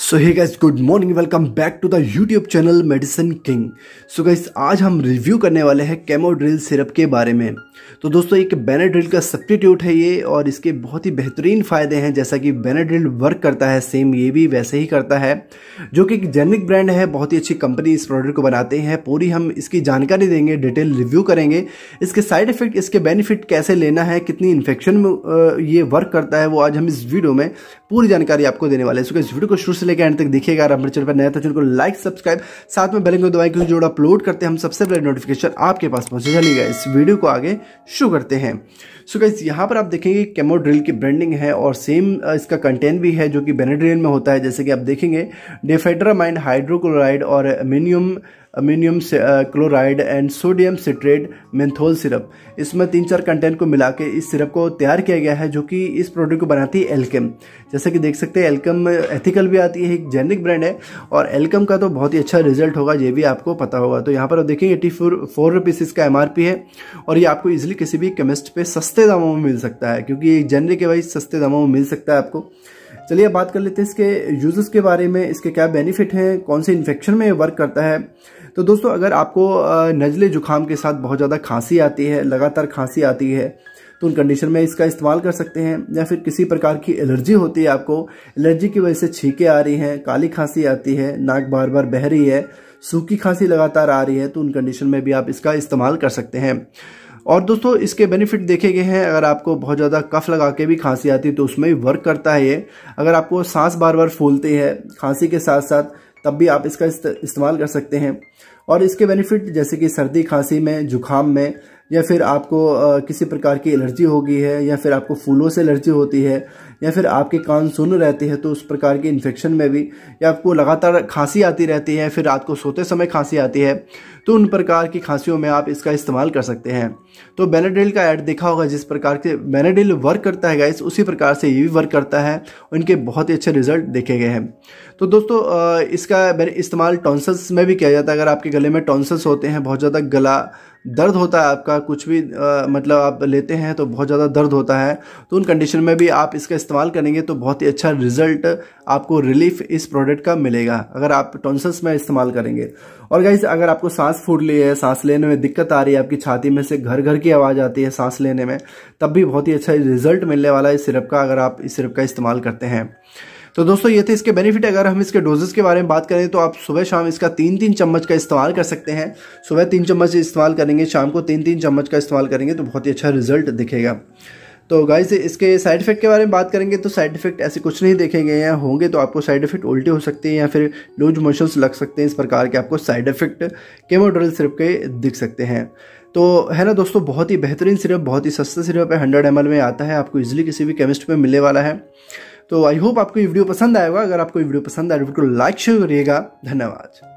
so hey guys good morning welcome back to the YouTube channel medicine king so guys आज हम review करने वाले हैं केमोड्रिल syrup के बारे में तो दोस्तों एक बेनाड्रिल का सब्सिट्यूट है ये और इसके बहुत ही बेहतरीन फ़ायदे हैं जैसा कि बेनाड्रिल वर्क करता है सेम ये भी वैसे ही करता है जो कि एक जेनरिक ब्रांड है बहुत ही अच्छी कंपनी इस प्रोडक्ट को बनाते हैं पूरी हम इसकी जानकारी देंगे डिटेल रिव्यू करेंगे इसके साइड इफेक्ट इसके बेनिफिट कैसे लेना है कितनी इन्फेक्शन में ये वर्क करता है वो आज हम इस वीडियो में पूरी जानकारी आपको देने वाले हैं इस वीडियो को शुरू से लेकर एंड तक देखिएगा अगर हमारे चैनल पर नया था चैनल को लाइक सब्सक्राइब साथ में बेलिंग दवाई की क्योंकि जो अपलोड करते हैं हम सबसे पहले नोटिफिकेशन आपके पास पहुंचे चलिएगा इस वीडियो को आगे शो करते हैं सो so गाइज यहाँ पर आप देखेंगे केमोड्रिल की ब्रांडिंग है और सेम uh, इसका कंटेंट भी है जो कि बेनेड्रिल में होता है जैसे कि आप देखेंगे डेफेड्रामाइन हाइड्रोक्लोराइड और ammonium ammonium chloride and sodium citrate menthol syrup इसमें तीन चार कंटेंट को मिला के इस सिरप को तैयार किया गया है जो कि इस प्रोडक्ट को बनाती है एल्केम जैसे कि देख सकते हैं एल्केम एथिकल भी आती है एक जेनिक ब्रांड है और एल्केम का तो बहुत ही अच्छा रिजल्ट होगा ये भी आपको पता होगा तो यहाँ पर आप देखेंगे एटी फोर फोर इसका एम है और ये आपको ईजिली किसी भी केमिस्ट पर सस्ते दामों में मिल सकता है क्योंकि ये जेनरिक है भाई सस्ते दामों में मिल सकता है आपको चलिए बात कर लेते हैं इसके यूजेस के बारे में इसके क्या बेनिफिट हैं कौन से इन्फेक्शन में वर्क करता है तो दोस्तों अगर आपको नज़ले जुकाम के साथ बहुत ज़्यादा खांसी आती है लगातार खांसी आती है तो उन कंडीशन में इसका इस्तेमाल कर सकते हैं या फिर किसी प्रकार की एलर्जी होती है आपको एलर्जी की वजह से छींके आ रही हैं काली खांसी आती है नाक बार बार बह रही है सूखी खांसी लगातार आ रही है तो उन कंडीशन में भी आप इसका इस्तेमाल कर सकते हैं और दोस्तों इसके बेनिफिट देखे गए हैं अगर आपको बहुत ज़्यादा कफ लगा के भी खांसी आती है तो उसमें वर्क करता है ये अगर आपको सांस बार बार फूलती है खांसी के साथ साथ तब भी आप इसका इस्तेमाल कर सकते हैं और इसके बेनिफिट जैसे कि सर्दी खांसी में जुखाम में या फिर आपको किसी प्रकार की एलर्जी होगी है या फिर आपको फूलों से एलर्जी होती है या फिर आपके कान सुन रहते हैं तो उस प्रकार के इन्फेक्शन में भी या आपको लगातार खांसी आती रहती है फिर रात को सोते समय खांसी आती है तो उन प्रकार की खांसियों में आप इसका इस्तेमाल कर सकते हैं तो बेनाडिल का ऐड देखा होगा जिस प्रकार के बेनाडिल वर्क करता है गाइस उसी प्रकार से ये भी वर्क करता है उनके बहुत ही अच्छे रिजल्ट देखे गए हैं तो दोस्तों इसका इस्तेमाल टॉन्सल्स में भी किया जाता है अगर आपके गले में टॉन्सल्स होते हैं बहुत ज़्यादा गला दर्द होता है आपका कुछ भी आ, मतलब आप लेते हैं तो बहुत ज़्यादा दर्द होता है तो उन कंडीशन में भी आप इसका इस्तेमाल करेंगे तो बहुत ही अच्छा रिजल्ट आपको रिलीफ इस प्रोडक्ट का मिलेगा अगर आप टॉन्सल्स में इस्तेमाल करेंगे और गाइज अगर आपको सांस फूट ली है सांस लेने में दिक्कत आ रही है आपकी छाती में से घर घर की आवाज़ आती है सांस लेने में तब भी बहुत ही अच्छा रिजल्ट मिलने वाला है इस सिरप का अगर आप इस सिरप का इस्तेमाल करते हैं तो दोस्तों ये थे इसके बेनिफिट अगर हम इसके डोजेस के बारे में बात करें तो आप सुबह शाम इसका तीन तीन चम्मच का इस्तेमाल कर सकते हैं सुबह तीन चम्मच इस्तेमाल करेंगे शाम को तीन तीन चम्मच का इस्तेमाल करेंगे तो बहुत ही अच्छा रिजल्ट दिखेगा तो गाइज इसके साइड इफेक्ट के बारे में बात करेंगे तो साइड इफेक्ट ऐसे कुछ नहीं देखेंगे या होंगे तो आपको साइड इफेक्ट उल्टे हो सकते हैं या फिर लूज मोशंस लग सकते हैं इस प्रकार के आपको साइड इफेक्ट केमोड्रिल सिरप के दिख सकते हैं तो है ना दोस्तों बहुत ही बेहतरीन सिरप बहुत ही सस्ता सिरप है हंड्रेड एम में आता है आपको इजिली किसी भी केमिस्ट में मिलने वाला है तो आई होप आपको ये वीडियो पसंद आएगा अगर आपको ये वीडियो पसंद आए वीडियो को लाइक शेयर करिएगा धन्यवाद